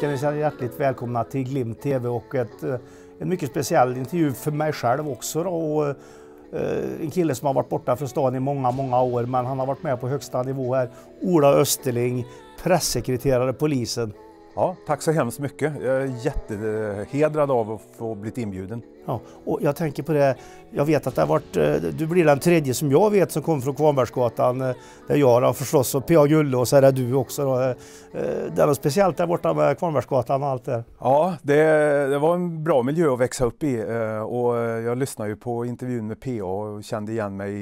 kan ni säga hjärtligt välkomna till Glimt TV och ett, eh, en mycket speciell intervju för mig själv också. Då. Och, eh, en kille som har varit borta från stan i många, många år men han har varit med på högsta nivå här. Ola Österling, pressekreterare polisen. Ja, tack så hemskt mycket. Jag är jättehedrad av att få blivit inbjuden. Ja, och jag tänker på det, jag vet att det har varit, eh, du blir den tredje som jag vet som kommer från Kvarnbergsgatan eh, Det är jag har förstås och P.A. Gulle och så är det du också. Då. Eh, det är något speciellt där borta med Kvarnbergsgatan och allt det Ja, det, det, var en bra miljö att växa upp i och jag lyssnade ju på intervjun med P.A. och kände igen mig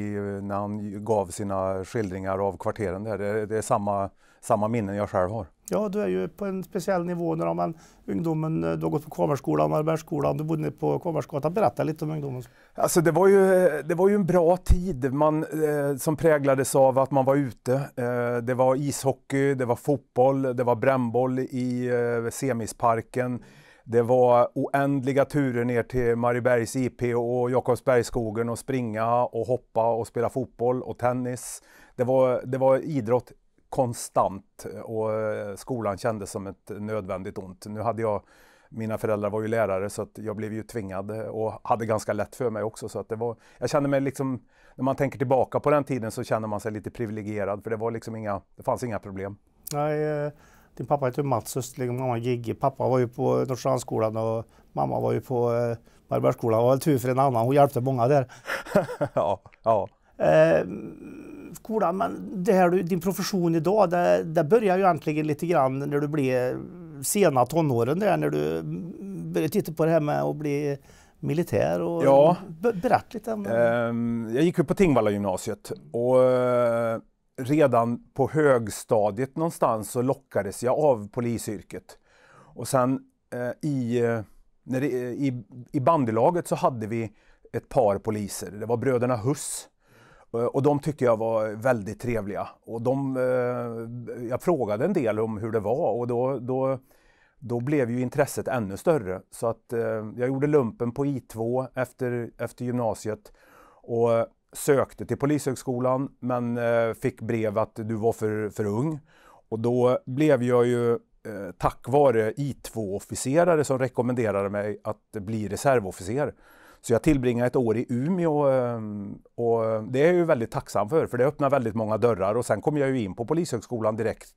när han gav sina skildringar av kvarteren där. Det, det är samma samma minnen jag själv har. Ja, du är ju på en speciell nivå. När man, ungdomen, eh, du har gått på Kvarnbergsskolan Arbergsskolan, du bodde på Kvarnbergsgatan. Berätta lite om ungdomen. Alltså det var ju, det var ju en bra tid man, eh, som präglades av att man var ute. Eh, det var ishockey, det var fotboll, det var brännboll i eh, Semisparken. Det var oändliga turer ner till Mariebergs IP och Jakobsbergsskogen och springa och hoppa och spela fotboll och tennis. Det var, det var idrott konstant och eh, skolan kändes som ett nödvändigt ont. Nu hade jag, mina föräldrar var ju lärare så att jag blev ju tvingad eh, och hade ganska lätt för mig också. Så att det var, jag kände mig liksom, när man tänker tillbaka på den tiden så känner man sig lite privilegierad för det var liksom inga, det fanns inga problem. Nej, eh, din pappa hette Mats Östling, mamma Gigge. Pappa var ju på Norrstrandsskolan och mamma var ju på eh, Mariebergsskolan. Det var väl tur för en annan, hon hjälpte många där. ja, ja. Eh, skolan. Men det här, din profession idag, det, det börjar ju egentligen lite grann när du blev sena tonåren där, när du började titta på det här med att bli militär. Och ja. Berätta lite om det. Ehm, jag gick ju på Tingvalla gymnasiet och eh, redan på högstadiet någonstans så lockades jag av polisyrket. Och sen eh, i, eh, när det, i, i bandylaget så hade vi ett par poliser. Det var bröderna Huss Eh, och de tyckte jag var väldigt trevliga. Och de, eh, jag frågade en del om hur det var och då, då, då blev ju intresset ännu större. Så att eh, jag gjorde lumpen på I2 efter, efter gymnasiet och sökte till Polishögskolan men fick brev att du var för, för ung. Och då blev jag ju tack vare I2-officerare som rekommenderade mig att bli reservofficer. Så jag tillbringade ett år i Umeå ehm, och det är jag ju väldigt tacksam för, för det öppnar väldigt många dörrar och sen kom jag ju in på Polishögskolan direkt.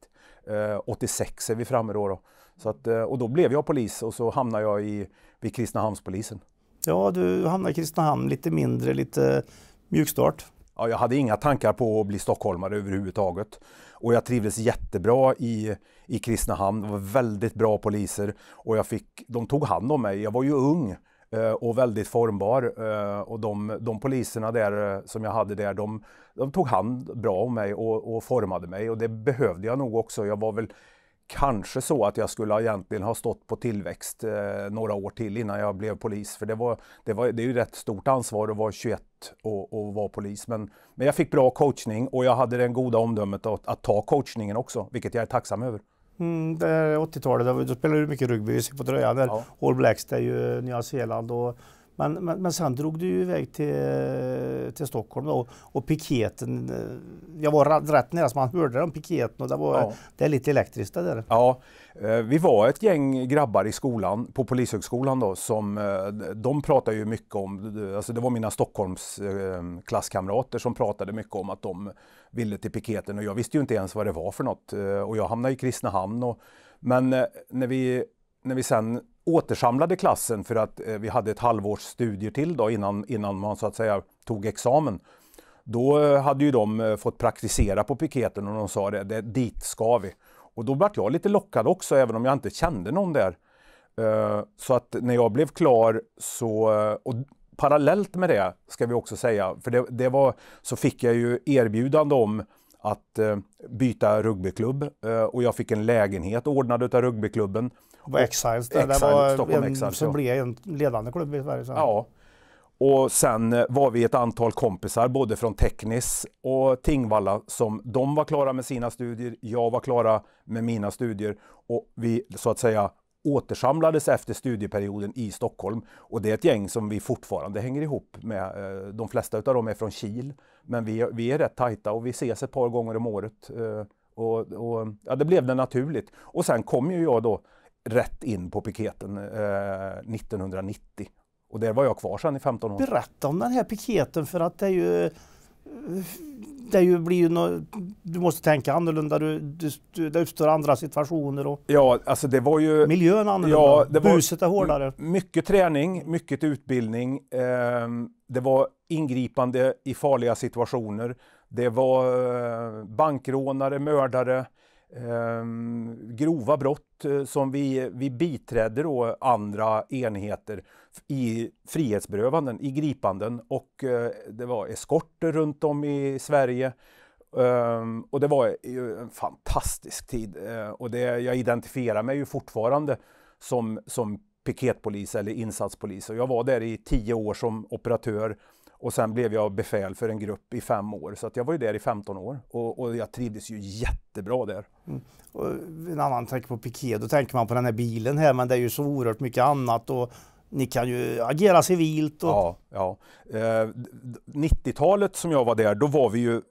86 eh, är vi framme då. då. Så att, eh, och då blev jag polis och så hamnade jag i, vid Kristinehamnspolisen. Ja, du hamnade i Kristinehamn, lite mindre, lite mjukstart. Ja, jag hade inga tankar på att bli stockholmare överhuvudtaget. Och jag trivdes jättebra i, i Kristinehamn. Det var väldigt bra poliser och jag fick, de tog hand om mig. Jag var ju ung Eh, och väldigt formbar. Eh, och de, de poliserna där eh, som jag hade där, de, de tog hand bra om mig och, och, formade mig och det behövde jag nog också. Jag var väl kanske så att jag skulle egentligen ha stått på tillväxt några år till innan jag blev polis. För det, var, det, var, det är ju rätt stort ansvar att vara 21 och, och vara polis. Men, men jag fick bra coachning och jag hade det goda omdömet att, att ta coachningen också, vilket jag är tacksam över. Mm, 80-talet, då spelade du mycket rugby, vi ser på tröjan där. Ja. All Blacks, det är ju Nya Zeeland och men, men, men sen drog du iväg till, till Stockholm då, och piketen, eh, jag var rätt nära så man hörde om piketen och det, var, ja. det är lite elektriskt det där. Ja, eh, vi var ett gäng grabbar i skolan, på Polishögskolan då, som eh, de pratade ju mycket om, alltså det var mina Stockholms klasskamrater som pratade mycket om att de ville till piketen och jag visste ju inte ens vad det var för något och jag hamnade i Kristinehamn och men när vi, när vi sen återsamlade klassen för att eh, vi hade ett halvårs studier till då innan, innan man så att säga tog examen. Då eh, hade ju de eh, fått praktisera på piketen och de sa det, det dit ska vi. Och då blev jag lite lockad också även om jag inte kände någon där. Så att när jag blev klar så, och parallellt med det ska vi också säga, för det, det var, så fick jag ju erbjudande om att byta rugbyklubb och jag fick en lägenhet ordnad utav rugbyklubben och Exiles, det, Exiles, var en, Exiles, som ja. blev en ledande klubb i Sverige sen. Ja. Och sen eh, var vi ett antal kompisar, både från Teknis och Tingvalla, som de var klara med sina studier, jag var klara med mina studier och vi så att säga återsamlades efter studieperioden i Stockholm. Och det är ett gäng som vi fortfarande hänger ihop med. Eh, de flesta av dem är från Kil, men vi, vi är rätt tajta och vi ses ett par gånger om året. Eh, och, och ja, det blev det naturligt. Och sen kom ju jag då rätt in på piketen eh, 1990. Och där var jag kvar sedan i 15 år. Berätta om den här piketen för att det är ju... Det är ju blir ju no, du måste tänka annorlunda, du, du, det uppstår andra situationer. Och ja, alltså det var ju... Miljön annorlunda, ja, det var buset är hårdare. Mycket träning, mycket utbildning. Eh, det var ingripande i farliga situationer. Det var eh, bankrånare, mördare. Ehm, grova brott eh, som vi, vi biträdde då andra enheter i frihetsberövanden, i gripanden och eh, det var eskorter runt om i Sverige. Ehm, och det var en fantastisk tid eh, och det, jag identifierar mig ju fortfarande som, som piketpolis eller insatspolis. Och jag var där i tio år som operatör och sen blev jag befäl för en grupp i fem år. Så att jag var ju där i 15 år och, och jag trivdes ju jättebra där. Mm. en annan tanke på piket, då tänker man på den här bilen här men det är ju så oerhört mycket annat. Och ni kan ju agera civilt. Och... Ja, ja. Eh, 90-talet som jag var där, då var vi ju eh,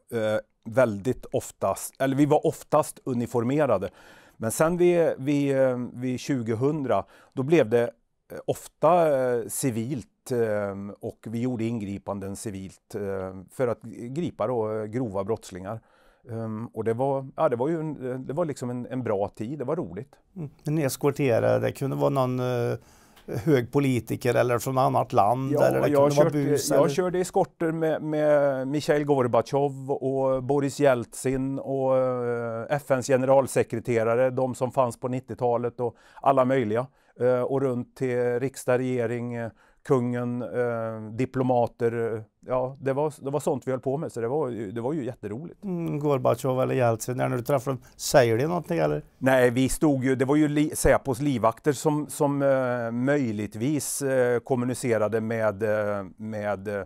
väldigt oftast, eller vi var oftast uniformerade. Men sen vid, vid, vid 2000 då blev det eh, ofta eh, civilt eh, och vi gjorde ingripanden civilt för att gripa då grova brottslingar. Och det var, ja, det var ju en, det var liksom en, en bra tid, det var roligt. Mm. Ni eskorterade, det kunde vara någon hög politiker eller från annat land? Ja, eller det jag, kört, bus, jag körde eskorter med, med Mikhail Gorbatjov och Boris Jeltsin och eh, FNs generalsekreterare, de som fanns på 90-talet och alla möjliga. Eh, och runt till riksdag, regering, eh, kungen, eh, diplomater. Eh, ja, det var, det var sånt vi höll på med, så det var, det var ju jätteroligt. Mm, Gorbatjov eller Jeltsin, när du träffar dem, säger de någonting eller? Nej, vi stod ju, det var ju Säpos livvakter som, som eh, möjligtvis eh, kommunicerade med, eh, med eh,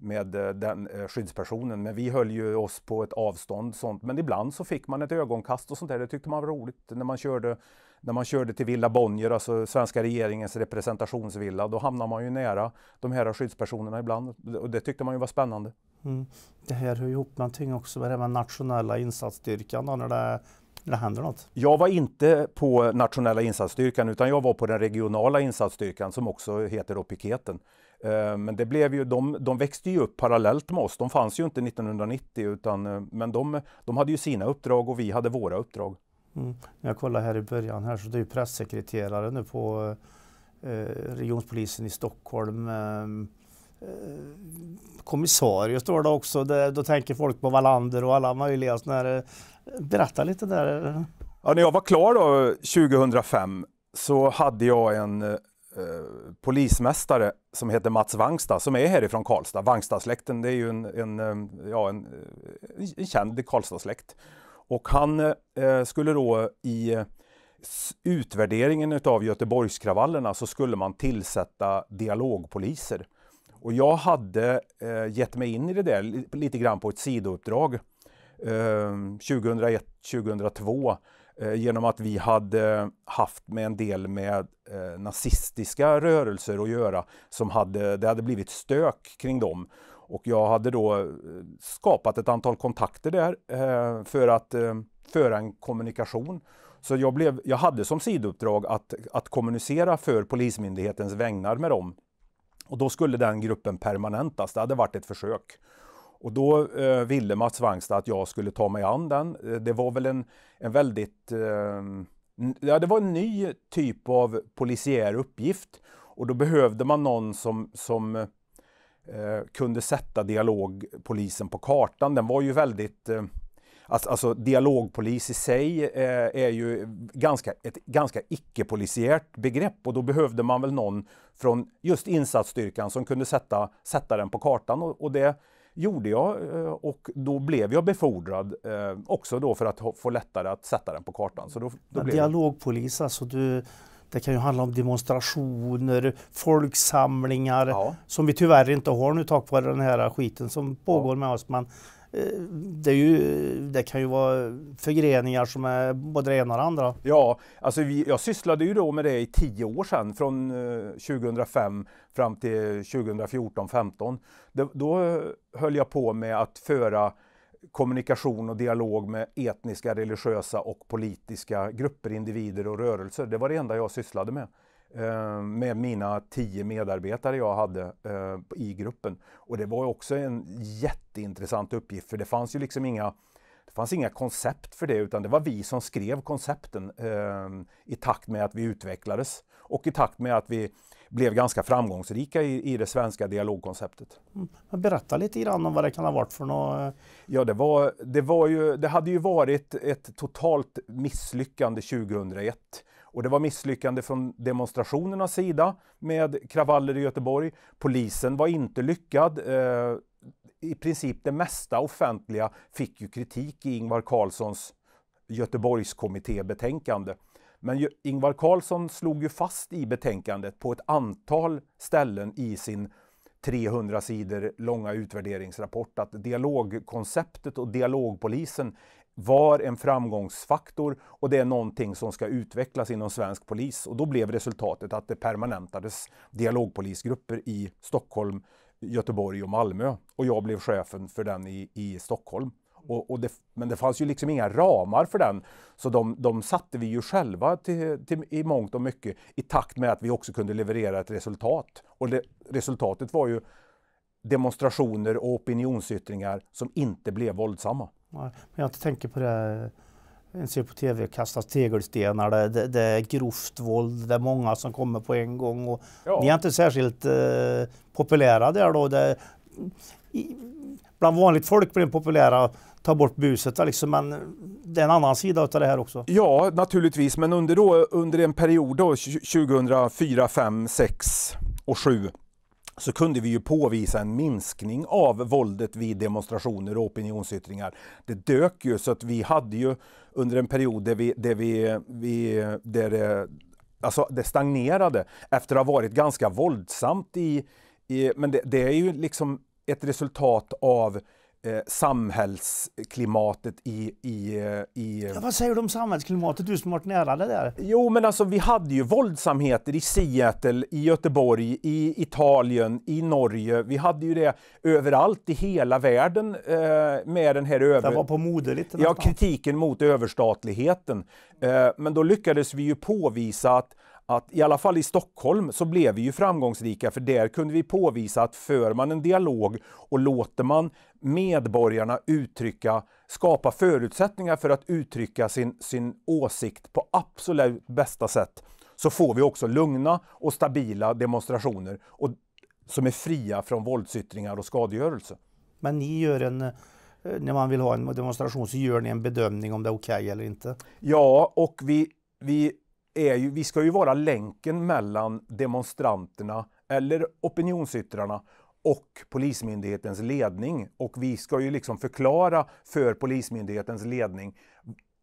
med den skyddspersonen. Men vi höll ju oss på ett avstånd sånt. Men ibland så fick man ett ögonkast och sånt där. Det tyckte man var roligt när man körde när man körde till Villa Bonnier, alltså svenska regeringens representationsvilla, då hamnar man ju nära de här skyddspersonerna ibland och det tyckte man ju var spännande. Mm. Det här hör ihop med någonting också, med den nationella insatsstyrkan då, när det när det händer något? Jag var inte på nationella insatsstyrkan utan jag var på den regionala insatsstyrkan som också heter piketen. Eh, men det blev ju, de, de växte ju upp parallellt med oss. De fanns ju inte 1990 utan, eh, men de, de hade ju sina uppdrag och vi hade våra uppdrag. Mm. Jag kollar här i början här så det är pressekreterare nu på eh, regionspolisen i Stockholm. Ehm, eh, kommissarie står det också. Det, då tänker folk på Wallander och alla möjliga sådana här. Eh, berätta lite där. Ja, när jag var klar då 2005 så hade jag en eh, polismästare som heter Mats Wangsta som är härifrån Karlstad. Wangsta-släkten det är ju en, en, ehm, ja, en, eh, en känd Karlstad-släkt. Och han eh, skulle då i eh, utvärderingen av Göteborgskravallerna så skulle man tillsätta dialogpoliser. Och jag hade eh, gett mig in i det där lite grann på ett sidouppdrag eh, 2001-2002 eh, genom att vi hade haft med en del med eh, nazistiska rörelser att göra som hade, det hade blivit stök kring dem. Och jag hade då eh, skapat ett antal kontakter där eh, för att eh, föra en kommunikation. Så jag, blev, jag hade som sidouppdrag att, att kommunicera för Polismyndighetens vägnar med dem. Och då skulle den gruppen permanentas, det hade varit ett försök. Och då eh, ville Mats Wangstad att jag skulle ta mig an den. Det var väl en, en väldigt... ja, det var en ny typ av polisiär uppgift. Och då behövde man någon som, som eh, kunde sätta dialogpolisen på kartan. Den var ju väldigt eh, Alltså, dialogpolis i sig eh, är ju ganska, ett ganska icke-polisiärt begrepp och då behövde man väl någon från just insatsstyrkan som kunde sätta, sätta den på kartan och, och det gjorde jag eh, och då blev jag befordrad eh, också då för att få lättare att sätta den på kartan. Så då, då ja, dialogpolis, alltså du, det kan ju handla om demonstrationer, folksamlingar ja. som vi tyvärr inte har nu tack vare den här skiten som pågår ja. med oss. Men eh, det, ju, det, kan ju vara förgreningar som är både det ena och det andra. Ja, alltså vi, jag sysslade ju då med det i tio år sedan, från 2005 eh, fram till 2014-15. Då eh, höll jag på med att föra kommunikation och dialog med etniska, religiösa och politiska grupper, individer och rörelser. Det var det enda jag sysslade med eh, med mina tio medarbetare jag hade eh, i gruppen. Och det var också en jätteintressant uppgift för det fanns ju liksom inga det fanns inga koncept för det utan det var vi som skrev koncepten eh, i takt med att vi utvecklades och i takt med att vi blev ganska framgångsrika i, i det svenska dialogkonceptet. Berätta lite grann om vad det kan ha varit för något. Eh. Ja, det, var, det, var ju, det hade ju varit ett totalt misslyckande 2001. Och det var misslyckande från demonstrationernas sida med kravaller i Göteborg. Polisen var inte lyckad. Eh, i princip det mesta offentliga fick ju kritik i Ingvar Carlssons Göteborgskommittébetänkande. Men Ingvar Carlsson slog ju fast i betänkandet på ett antal ställen i sin 300 sidor långa utvärderingsrapport att dialogkonceptet och dialogpolisen var en framgångsfaktor och det är någonting som ska utvecklas inom svensk polis. Och då blev resultatet att det permanentades dialogpolisgrupper i Stockholm, Göteborg och Malmö. Och jag blev chefen för den i, i Stockholm. Och, och det, men det fanns ju liksom inga ramar för den. Så de, de satte vi ju själva till, till, i mångt och mycket i takt med att vi också kunde leverera ett resultat. Och det, resultatet var ju demonstrationer och opinionsyttringar som inte blev våldsamma. men jag tänker på det en ser på tv kastas tegelstenar, det, det, det, är grovt våld, det är många som kommer på en gång. Och ja. Ni är inte särskilt eh, populära där då. Det, i, bland vanligt folk blir ni populära, ta bort buset liksom, men det är en annan sida av det här också. Ja, naturligtvis, men under, då, under en period då, 2004, 2005, 2006 och 2007 så kunde vi ju påvisa en minskning av våldet vid demonstrationer och opinionsyttringar. Det dök ju så att vi hade ju under en period där vi, där vi, vi där det, eh, alltså det stagnerade efter att ha varit ganska våldsamt i, i men det, det, är ju liksom ett resultat av Eh, samhällsklimatet i... i, eh, i eh, ja, vad säger du om samhällsklimatet, du som varit nära det där? Jo, men alltså vi hade ju våldsamheter i Seattle, i Göteborg, i Italien, i Norge. Vi hade ju det överallt i hela världen eh, med den här över... Det var på mode lite. Ja, kritiken mot överstatligheten. Eh, men då lyckades vi ju påvisa att att i alla fall i Stockholm så blev vi ju framgångsrika för där kunde vi påvisa att för man en dialog och låter man medborgarna uttrycka, skapa förutsättningar för att uttrycka sin, sin åsikt på absolut bästa sätt så får vi också lugna och stabila demonstrationer och, som är fria från våldsyttringar och skadegörelse. Men ni gör en eh, när man vill ha en demonstration så gör ni en bedömning om det är okej okay eller inte? Ja, och vi, vi är ju, vi ska ju vara länken mellan demonstranterna eller opinionsyttrarna och Polismyndighetens ledning. Och vi ska ju liksom förklara för Polismyndighetens ledning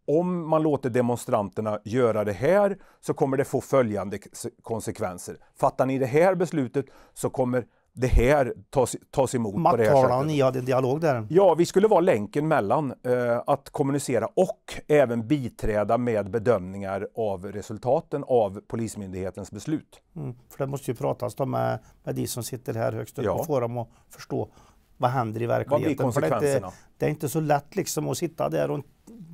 om man låter demonstranterna göra det här så kommer det få följande konsekvenser. Fattar ni det här beslutet så kommer det här tas, tas emot Matt på det här sättet. och ni hade en dialog där? Ja, vi skulle vara länken mellan eh, att kommunicera och även biträda med bedömningar av resultaten av Polismyndighetens beslut. Mm, för det måste ju pratas då med, med de som sitter här högst upp ja. och få dem att förstå vad händer i verkligheten? Vad blir konsekvenserna? Det är, inte så lätt liksom att sitta där och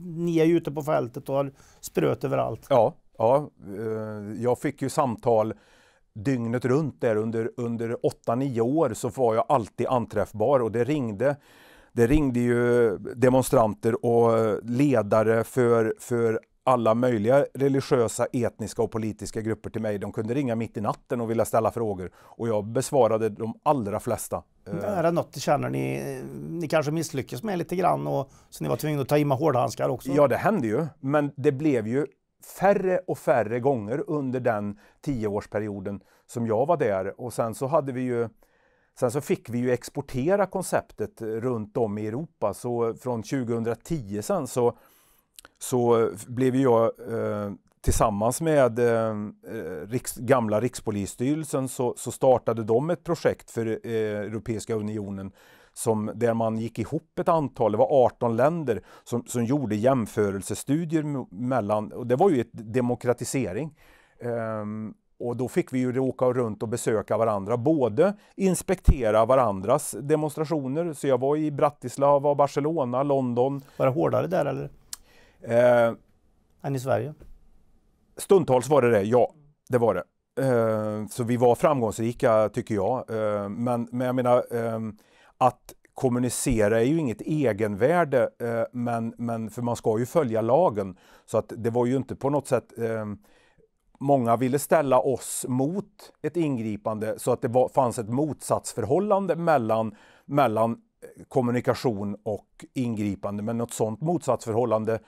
ni är ju ute på fältet och har spröt överallt. Ja, ja eh, jag fick ju samtal dygnet runt där under, under 8-9 år så var jag alltid anträffbar och det ringde det ringde ju demonstranter och ledare för, för alla möjliga religiösa, etniska och politiska grupper till mig. De kunde ringa mitt i natten och vilja ställa frågor och jag besvarade de allra flesta. Eh, Är det något ni känner ni, ni kanske misslyckas med lite grann och så ni var tvungna att ta i med hårdhandskar också? Ja, det hände ju, men det blev ju färre och färre gånger under den tioårsperioden som jag var där. Och sen så hade vi ju Sen så fick vi ju exportera konceptet runt om i Europa så från 2010 sen så, så blev jag eh, tillsammans med eh, riks, gamla Rikspolisstyrelsen så, så, startade de ett projekt för eh, Europeiska unionen som, där man gick ihop ett antal, det var 18 länder som, som gjorde jämförelsestudier mellan, och det var ju ett demokratisering. Um, och då fick vi ju åka runt och besöka varandra, både inspektera varandras demonstrationer, så jag var i Bratislava, Barcelona, London. Var det hårdare där eller? Eh, än i Sverige? Stundtals var det det, ja. Det var det. Eh, så vi var framgångsrika tycker jag. Eh, men, men jag menar, ehm, att kommunicera är ju inget egenvärde, eh, men, men, för man ska ju följa lagen. Så att det var ju inte på något sätt eh, Många ville ställa oss mot ett ingripande så att det var, fanns ett motsatsförhållande mellan, mellan eh, kommunikation och ingripande. Men något sånt motsatsförhållande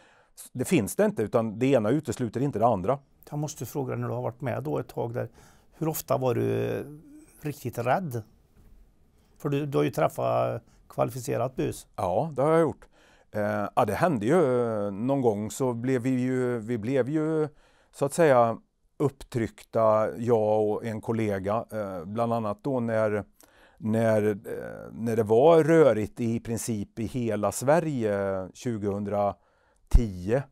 det finns det inte utan det ena utesluter inte det andra. Jag måste fråga när du har varit med då ett tag där, hur ofta var du eh, riktigt rädd för du, du har ju träffat kvalificerat bus. Ja, det har jag gjort. Eh, ja, det hände ju eh, någon gång så blev vi ju, vi blev ju så att säga upptryckta, jag och en kollega, eh, bland annat då när, när, eh, när det var rörigt i princip i hela Sverige 2010, eh,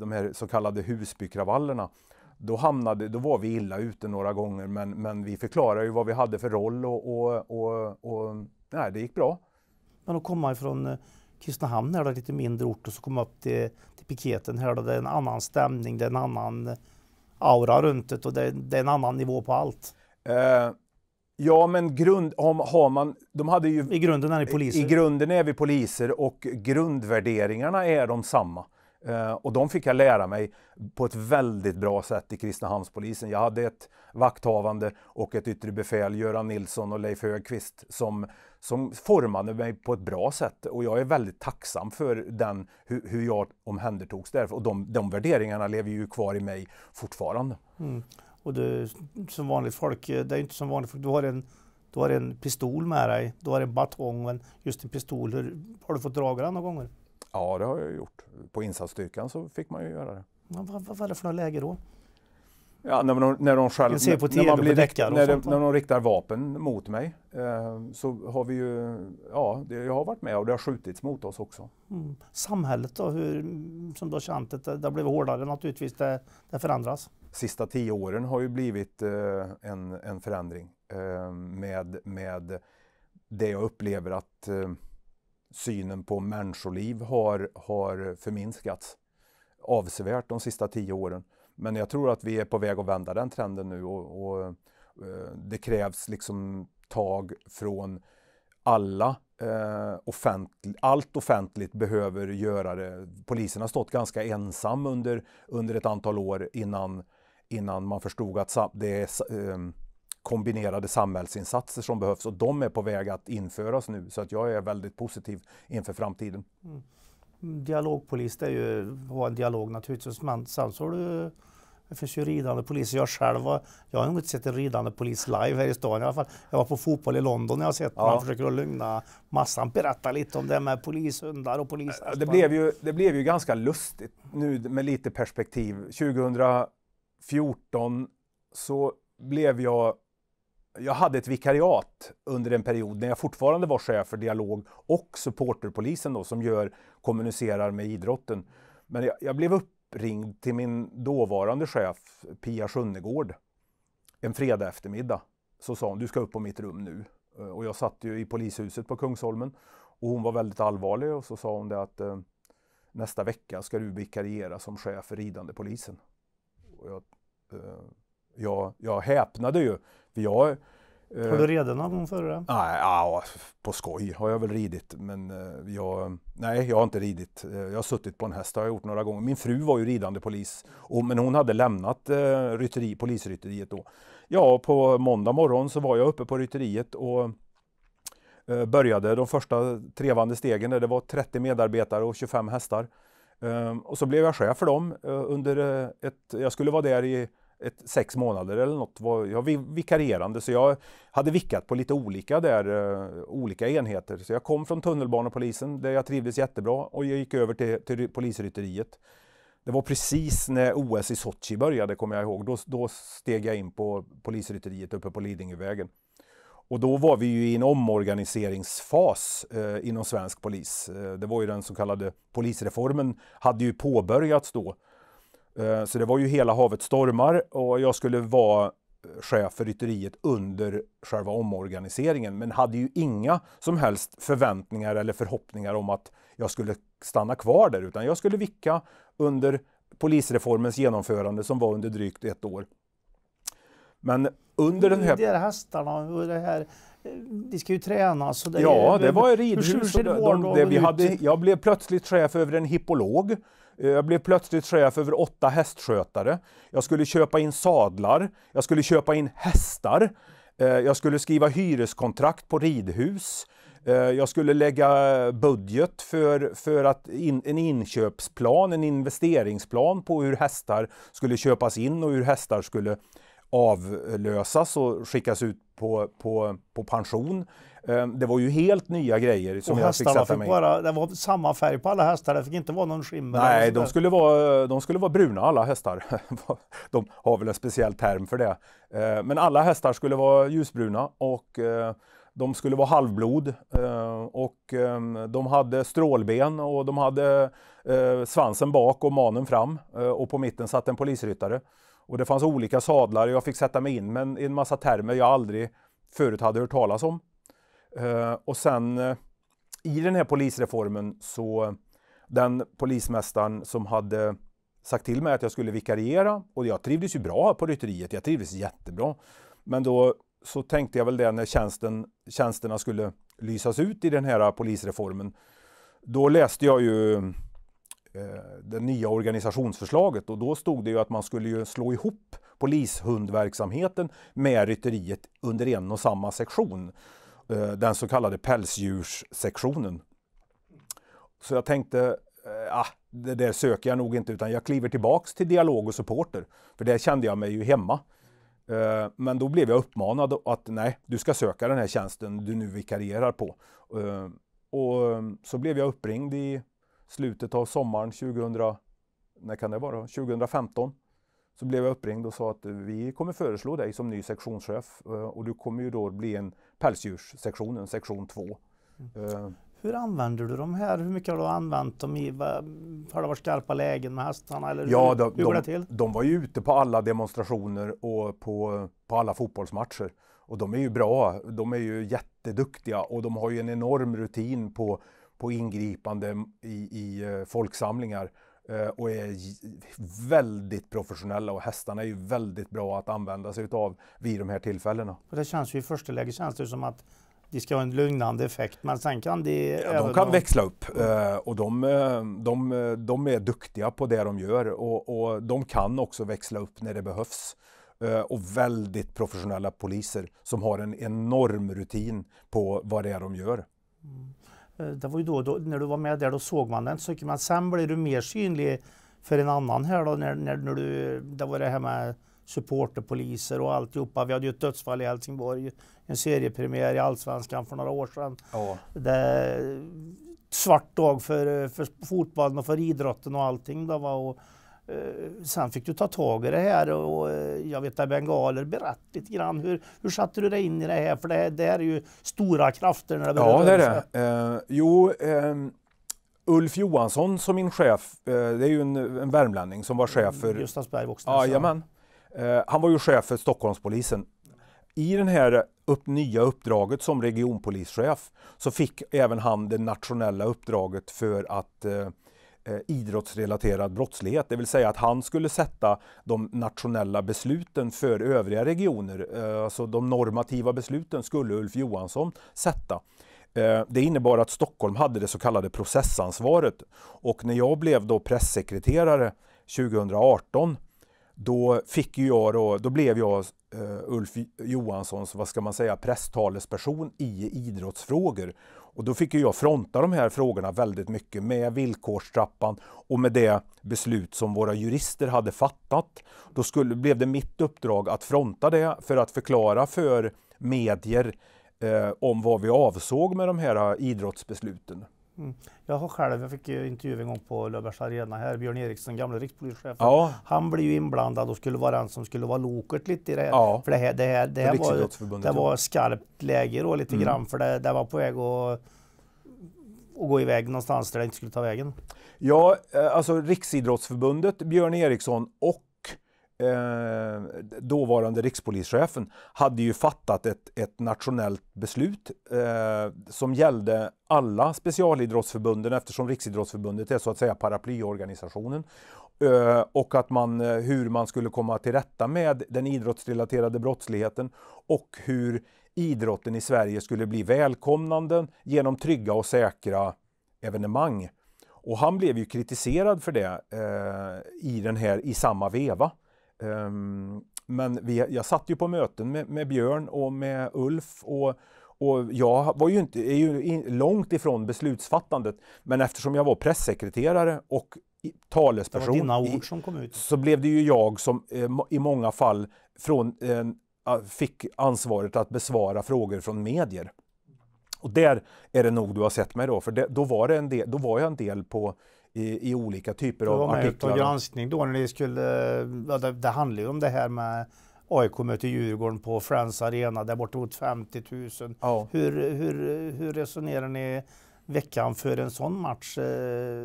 de här så kallade Husbykravallerna då, hamnade, då var vi illa ute några gånger men, men vi förklarade ju vad vi hade för roll och, och, och, och nej, det gick bra. Men att komma ifrån eh, Kristinehamn, här, lite mindre ort, och så komma upp till, till piketen här, då, det är en annan stämning, det är en annan eh, aura runt det och det, det är en annan nivå på allt. Eh, ja, men grund, om, har man, de hade ju... I grunden är ni poliser. I grunden är vi poliser och grundvärderingarna är de samma. Eh, och de fick jag lära mig på ett väldigt bra sätt i Kristinehamnspolisen. Jag hade ett vakthavande och ett yttre befäl, Göran Nilsson och Leif Högqvist, som, som formade mig på ett bra sätt. Och jag är väldigt tacksam för den, hur, hur jag omhändertogs där. Och de, de värderingarna lever ju kvar i mig fortfarande. Mm. Och du, som vanligt folk, eh, det är inte som vanligt folk, du har en du har en pistol med dig, du har en batong, men just en pistol, har du fått dra den några gånger? Ja, det har jag gjort. På insatsstyrkan så fick man ju göra det. Ja, vad, vad var det för något läge då? Ja, när, de, när de själv, när, man blir rikt, när, de, när de riktar vapen mot mig eh, så har vi ju, ja, det, jag har varit med och det har skjutits mot oss också. Mm. Samhället då, hur, som du har känt det, det har blivit hårdare naturligtvis, det, det förändras? Sista tio åren har ju blivit eh, en, en förändring eh, med, med det jag upplever att eh, synen på människoliv har, har förminskats avsevärt de sista tio åren. Men jag tror att vi är på väg att vända den trenden nu och, och eh, det krävs liksom tag från alla eh, offentlig, allt offentligt behöver göra det. Polisen har stått ganska ensam under, under ett antal år innan, innan man förstod att det är eh, kombinerade samhällsinsatser som behövs och de är på väg att införas nu så att jag är väldigt positiv inför framtiden. Mm. Dialogpolis, det är ju att ha en dialog naturligtvis men sen så har du det finns ju ridande poliser. Jag själv var, jag har nog inte sett en ridande polis live här i stan i alla fall. Jag var på fotboll i London och jag har sett ja. man försöker att lugna massan. Berätta lite om det med polishundar och polis. Det blev, ju, det blev ju ganska lustigt nu med lite perspektiv. 2014 så blev jag jag hade ett vikariat under en period när jag fortfarande var chef för dialog och supporterpolisen då, som gör, kommunicerar med idrotten. Men jag, jag blev uppringd till min dåvarande chef Pia Sjönnegård en fredag eftermiddag. Så sa hon, du ska upp på mitt rum nu. Eh, och jag satt ju i polishuset på Kungsholmen och hon var väldigt allvarlig och så sa hon det att eh, nästa vecka ska du vikariera som chef för ridande polisen. Och jag, eh, jag, jag häpnade ju. För jag, eh, har du ridit någon förare? Nej, ja, på skoj har jag väl ridit. Men eh, jag, nej, jag har inte ridit. Eh, jag har suttit på en häst, har jag gjort några gånger. Min fru var ju ridande polis, och, men hon hade lämnat eh, rytteri, polisrytteriet då. Ja, på måndag morgon så var jag uppe på rytteriet och eh, började de första trevande stegen där det var 30 medarbetare och 25 hästar. Eh, och så blev jag chef för dem under ett, jag skulle vara där i ett, sex månader eller något. Var, jag var vikarierande så jag hade vickat på lite olika där, uh, olika enheter. Så jag kom från tunnelbanepolisen där jag trivdes jättebra och jag gick över till, till polisrytteriet. Det var precis när OS i Sochi började kommer jag ihåg. Då, då steg jag in på polisrytteriet uppe på Lidingövägen. Och då var vi ju i en omorganiseringsfas eh, inom svensk polis. Eh, det var ju den så kallade polisreformen hade ju påbörjats då Eh, så det var ju hela havet stormar och jag skulle vara eh, chef för rytteriet under själva omorganiseringen men hade ju inga som helst förväntningar eller förhoppningar om att jag skulle stanna kvar där utan jag skulle vicka under polisreformens genomförande som var under drygt ett år. Men under den här... De där hästarna och det här, eh, de ska ju tränas. Och det ja, är... det var ridhus. Hur ser det, de, det vi hade, jag blev plötsligt chef över en hippolog jag blev plötsligt chef över åtta hästskötare. Jag skulle köpa in sadlar. Jag skulle köpa in hästar. Eh, jag skulle skriva hyreskontrakt på ridhus. Eh, jag skulle lägga budget för, för att in, en inköpsplan, en investeringsplan på hur hästar skulle köpas in och hur hästar skulle avlösas och skickas ut på, på, på pension. Ehm, det var ju helt nya grejer som och jag fick sätta mig fick bara, Det var samma färg på alla hästar, det fick inte vara någon skimmer? Nej, de skulle, vara, de skulle vara bruna alla hästar. de har väl en speciell term för det. Ehm, men alla hästar skulle vara ljusbruna och eh, de skulle vara halvblod ehm, och de hade strålben och de hade eh, svansen bak och manen fram och på mitten satt en polisryttare. Och det fanns olika sadlar jag fick sätta mig in men i en massa termer jag aldrig förut hade hört talas om. Eh, och sen eh, i den här polisreformen så den polismästaren som hade sagt till mig att jag skulle vikariera och jag trivdes ju bra på rytteriet, jag trivdes jättebra. Men då så tänkte jag väl det när tjänsten, tjänsterna skulle lysas ut i den här polisreformen. Då läste jag ju eh, det nya organisationsförslaget och då stod det ju att man skulle ju slå ihop polishundverksamheten med rytteriet under en och samma sektion. Eh, den så kallade pälsdjurssektionen. Så jag tänkte, eh, ah, det där söker jag nog inte utan jag kliver tillbaks till dialog och supporter. För där kände jag mig ju hemma. Eh, men då blev jag uppmanad att nej, du ska söka den här tjänsten du nu vikarierar på. Och så blev jag uppringd i slutet av sommaren 2000, när kan det vara, 2015. Så blev jag uppringd och sa att vi kommer föreslå dig som ny sektionschef och du kommer ju då bli en pälsdjurssektionen, sektion 2. Mm. Eh. Hur använder du de här? Hur mycket har du använt dem i? Har det varit skarpa lägen med hästarna? Eller ja, de, hur, går de, till? de var ju ute på alla demonstrationer och på, på alla fotbollsmatcher. Och de är ju bra. De är ju jätteduktiga och de har ju en enorm rutin på, på ingripande i, i eh, folksamlingar. Eh, och är väldigt professionella och hästarna är ju väldigt bra att använda sig utav vid de här tillfällena. det känns ju i första läget känns det som att de ska ha en lugnande effekt men sen kan de... Ja, de kan och... växla upp mm. eh, och de, eh, de, de, är duktiga på det de gör och, och de kan också växla upp när det behövs och väldigt professionella poliser som har en enorm rutin på vad det är de gör. Mm. Eh, det var ju då, då, när du var med där, då såg man den så mycket. Men sen blev du mer synlig för en annan här då, när, när, när du, det var det här med supporterpoliser och alltihopa. Vi hade ju ett dödsfall i Helsingborg, en seriepremiär i Allsvenskan för några år sedan. Ja. Det, svart dag för, för fotbollen och för idrotten och allting. Då, Och, Eh, sen fick du ta tag i det här och eh, jag vet att bengaler, berätta lite grann. Hur, hur satte du dig in i det här? För det, det här är ju stora krafter. När det ja, det är det. Eh, jo, eh, Ulf Johansson som min chef, eh, det är ju en, en värmlänning som var chef för Gustavsberg, mm, också. Ja, eh, han var ju chef för Stockholmspolisen. I det här upp, nya uppdraget som regionpolischef så fick även han det nationella uppdraget för att eh, Eh, idrottsrelaterad brottslighet. Det vill säga att han skulle sätta de nationella besluten för övriga regioner. Eh, alltså de normativa besluten skulle Ulf Johansson sätta. Eh, det innebar att Stockholm hade det så kallade processansvaret. Och när jag blev då pressekreterare 2018 då, fick jag då, då blev jag Ulf Johanssons, vad ska man säga, presstalesperson i idrottsfrågor. Och då fick jag fronta de här frågorna väldigt mycket med villkorstrappan och med det beslut som våra jurister hade fattat. Då skulle, blev det mitt uppdrag att fronta det för att förklara för medier eh, om vad vi avsåg med de här eh, idrottsbesluten. Mm. Jag har själv, jag fick intervju en gång på Löfbergs Arena här, Björn Eriksson, gamle rikspolischefen. Ja. Han blev ju inblandad och skulle vara den som skulle vara loket lite i det här. Ja. För det här, det här, det här var, det var skarpt läge då lite mm. grann, för det, det var på väg att och gå iväg någonstans där det inte skulle ta vägen? Ja, eh, alltså Riksidrottsförbundet, Björn Eriksson och eh, dåvarande rikspolischefen hade ju fattat ett, ett nationellt beslut eh, som gällde alla specialidrottsförbunden eftersom Riksidrottsförbundet är så att säga paraplyorganisationen. Eh, och att man, eh, hur man skulle komma till rätta med den idrottsrelaterade brottsligheten och hur idrotten i Sverige skulle bli välkomnande genom trygga och säkra evenemang. Och han blev ju kritiserad för det eh, i, den här, i samma veva. Um, men vi, jag satt ju på möten med, med Björn och med Ulf och, och jag var ju inte, är ju in, långt ifrån beslutsfattandet. Men eftersom jag var pressekreterare och i, talesperson. Det var dina ord som kom ut. Så blev det ju jag som eh, i många fall från, eh, fick ansvaret att besvara frågor från medier. Och där är det nog du har sett mig då, för det, då, var det en del, då var jag en del på i, i olika typer av artiklar. Det var med granskning då när ni skulle, ja, det, det handlar ju om det här med AIK möter Djurgården på Friends Arena, där bortemot 50 000. Ja. Hur, hur, hur resonerar ni veckan för en sån match. Eh,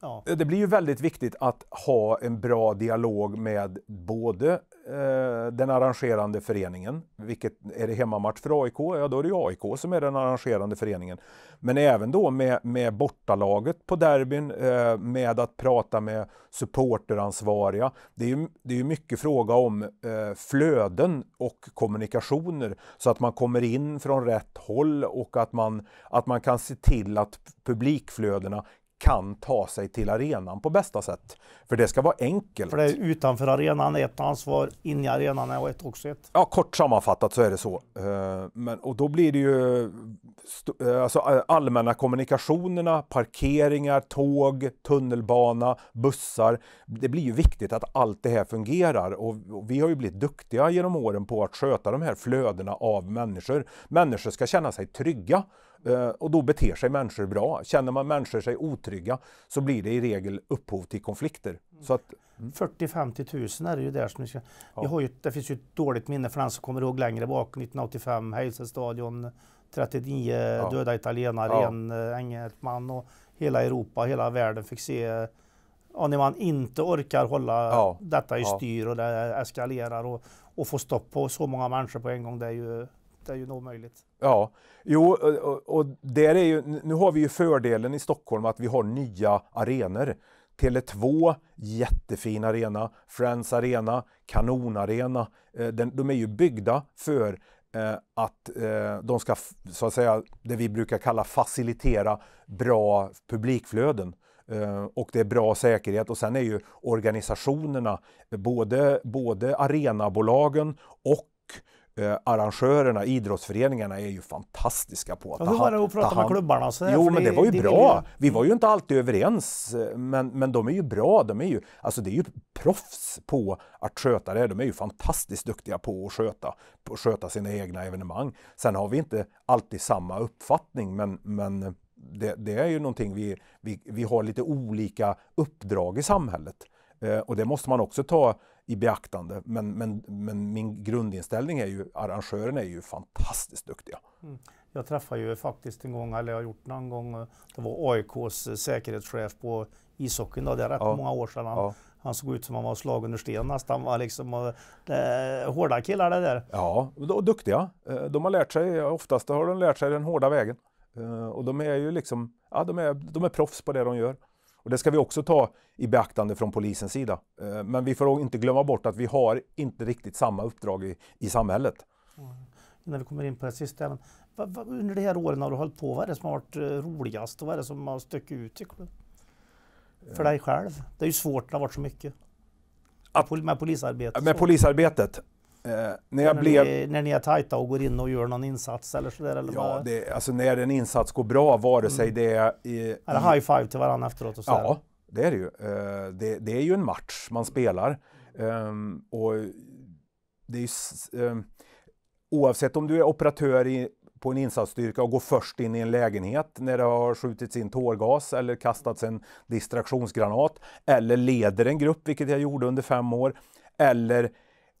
ja. Det blir ju väldigt viktigt att ha en bra dialog med både eh, den arrangerande föreningen, vilket är det hemmamatch för AIK, ja då är det ju AIK som är den arrangerande föreningen. Men även då med, med bortalaget på derbyn, eh, med att prata med supporteransvariga. Det är ju det är mycket fråga om flöden och kommunikationer så att man kommer in från rätt håll och att man, att man kan se till att publikflödena kan ta sig till arenan på bästa sätt. För det ska vara enkelt. För det är utanför arenan ett ansvar, in i arenan är ett också ett. Ja, kort sammanfattat så är det så. Eh, men, och då blir det ju eh, alltså, eh, allmänna kommunikationerna, parkeringar, tåg, tunnelbana, bussar. Det blir ju viktigt att allt det här fungerar och, och vi har ju blivit duktiga genom åren på att sköta de här flödena av människor. Människor ska känna sig trygga Eh, och då beter sig människor bra. Känner man människor sig otrygga så blir det i regel upphov till konflikter. Så att, mm. 40-50 000 är det ju där som vi ska... Ja. Vi har ju, det finns ju ett dåligt minne för den som kommer ihåg längre bak, 1985, Heilsestadion, 39 ja. döda italienare, ja. en eh, engelsman och hela Europa, hela världen fick se ja, när man inte orkar hålla ja. detta i styr och det eskalerar och, och få stopp på så många människor på en gång. Det är ju är ju nog möjligt. Ja, jo, och, och där är ju, nu har vi ju fördelen i Stockholm att vi har nya arenor. Tele2, jättefin arena. Friends Arena, kanonarena. Eh, de är ju byggda för eh, att eh, de ska, så att säga, det vi brukar kalla facilitera bra publikflöden. Och det är bra säkerhet och sen är ju organisationerna, både, både arenabolagen och eh, arrangörerna, idrottsföreningarna är ju fantastiska på att ja, ta hand... om... Hur var det att prata med klubbarna? Så jo, men det var ju det bra. Vi var ju mm. inte alltid överens, eh, men, men de är ju bra. De är ju, alltså det är ju proffs på att sköta det. De är ju fantastiskt duktiga på att sköta, på att sköta sina egna evenemang. Sen har vi inte alltid samma uppfattning, men, men det, det är ju någonting vi, vi, vi har lite olika uppdrag i samhället. Eh, och det måste man också ta i beaktande. Men, men, men min grundinställning är ju, arrangörerna är ju fantastiskt duktiga. Mm. Jag träffade ju faktiskt en gång, eller jag har gjort någon gång, det var AIKs eh, säkerhetschef på ishockeyn då, det är rätt ja. många år sedan. Han, ja. han såg ut som han var slagen under sten nästan. Var liksom, eh, hårda killar det där. Ja, och duktiga. Eh, de har lärt sig, oftast har de lärt sig den hårda vägen. Eh, och de är ju liksom, ja de är, de är proffs på det de gör. Och det ska vi också ta i beaktande från polisens sida. Eh, men vi får inte glömma bort att vi har inte riktigt samma uppdrag i, i samhället. Mm. När vi kommer in på det sista, men, vad, vad, under de här åren har du hållit på, vad är det som har varit eh, roligast och vad är det som har stuckit ut tycker du? För dig själv? Det är ju svårt när det har varit så mycket. med polisarbetet. Med polisarbetet? Eh, när, jag när, blev... ni, när ni är tajta och går in och gör någon insats eller sådär? Eller ja, vad? Det, alltså när en insats går bra, vare mm. sig mm. det är... I, är det high five till varandra efteråt? Och sådär? ja, det är det ju. Eh, det, det, är ju en match man spelar. Um, och det är ju, um, oavsett om du är operatör i, på en insatsstyrka och går först in i en lägenhet när det har skjutits in tårgas eller kastats en distraktionsgranat eller leder en grupp, vilket jag gjorde under fem år, eller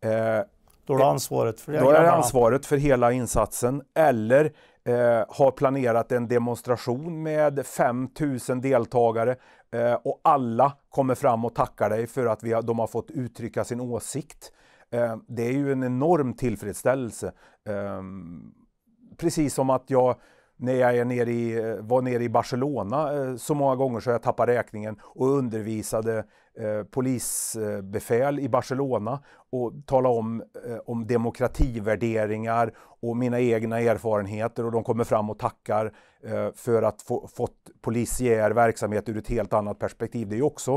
eh, då har du ansvaret för det. Då är det ansvaret för hela insatsen. Eller eh, har planerat en demonstration med 5000 deltagare eh, och alla kommer fram och tackar dig för att vi har, de har fått uttrycka sin åsikt. Eh, det är ju en enorm tillfredsställelse. Ehm, precis som att jag när jag är nere i, var nere i Barcelona eh, så många gånger så jag tappade räkningen och undervisade Eh, polisbefäl i Barcelona och tala om, eh, om demokrativärderingar och mina egna erfarenheter och de kommer fram och tackar eh, för att få, fått polisiär verksamhet ur ett helt annat perspektiv. Det är också